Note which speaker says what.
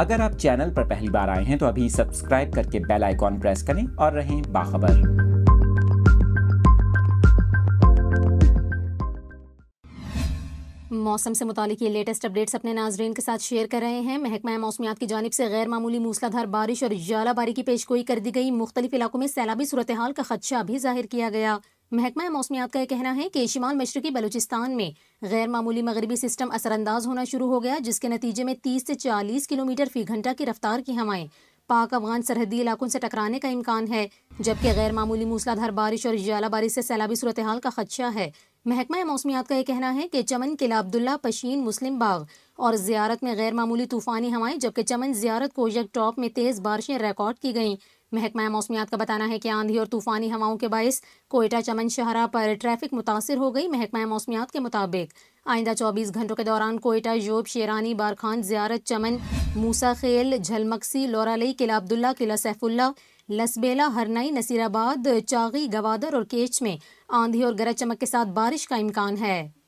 Speaker 1: अगर आप चैनल पर पहली बार आए हैं तो अभी सब्सक्राइब करके बेल आइकॉन प्रेस करें और रहें बाखबर मौसम से मुतल ये लेटेस्ट अपडेट्स अपने नाजरन के साथ शेयर कर रहे हैं महकमा मौसमियात की जानब से गैर मामूली मूसलाधार बारिश और जलाबारी की पेशगोई कर दी गई मुख्तलिफ इलाकों में सैलाबी सूरत हाल का खदशा भी जाहिर किया गया महकमा मौसमियात का यह कहना है कि शिमाल मशरकी बलूचिस्तान में गैर मामूली मगरबी सिस्टम असरअंदाज होना शुरू हो गया जिसके नतीजे में 30 से 40 किलोमीटर फी घंटा की रफ्तार की हवाएं पाक अफगान सरहदी इलाकों से टकराने का इम्कान है जबकि गैर मामूली मूसलाधार बारिश और ज्याला बारिश से सैलाबी सूरत हाल का खदशा है महकमा मौसमियात का यह कहना है कि चमन किला अब्दुल्ला पशीन मुस्लिम बाग और जियारत में गैर मामूली तूफ़ानी हवाएं जबकि चमन जियारत कोजक टॉप में तेज़ बारिशें रिकॉर्ड की गईं महकमा मौसमियात का बताना है कि आंधी और तूफानी हवाओं के बायस कोयटा चमन शहरा पर ट्रैफिक मुतासर हो गई महकमा मौसमियात के मुताबिक आइंदा 24 घंटों के दौरान कोयटा जोब शेरानी बारखान जियारत चमन मूसा खेल झलमक्सी लोरालई किला अब्दुल्ला किला सैफुल्ला लसबेला हरनई नसीराबाद चागी गवादर और केच में आंधी और गरज चमक के साथ बारिश का इम्कान है